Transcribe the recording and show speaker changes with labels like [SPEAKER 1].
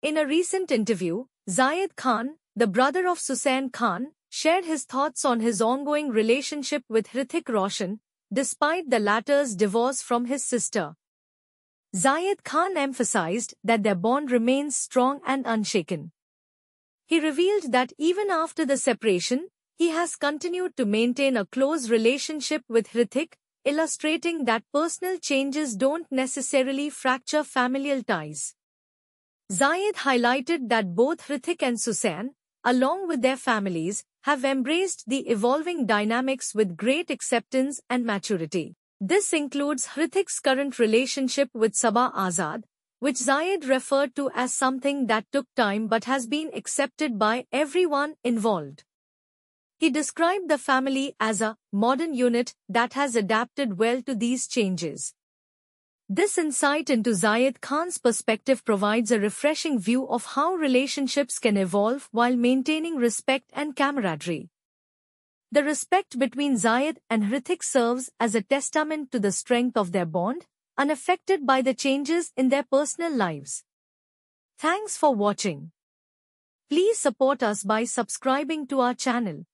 [SPEAKER 1] In a recent interview, Zayed Khan, the brother of Susan Khan, shared his thoughts on his ongoing relationship with Hrithik Roshan, despite the latter's divorce from his sister. Zayed Khan emphasized that their bond remains strong and unshaken. He revealed that even after the separation, he has continued to maintain a close relationship with Hrithik, illustrating that personal changes don't necessarily fracture familial ties. Zayed highlighted that both Hrithik and Susan, along with their families, have embraced the evolving dynamics with great acceptance and maturity. This includes Hrithik's current relationship with Sabah Azad, which Zayed referred to as something that took time but has been accepted by everyone involved. He described the family as a modern unit that has adapted well to these changes. This insight into Zayed Khan's perspective provides a refreshing view of how relationships can evolve while maintaining respect and camaraderie. The respect between Zayed and Hrithik serves as a testament to the strength of their bond, unaffected by the changes in their personal lives. Thanks for watching. Please support us by subscribing to our channel.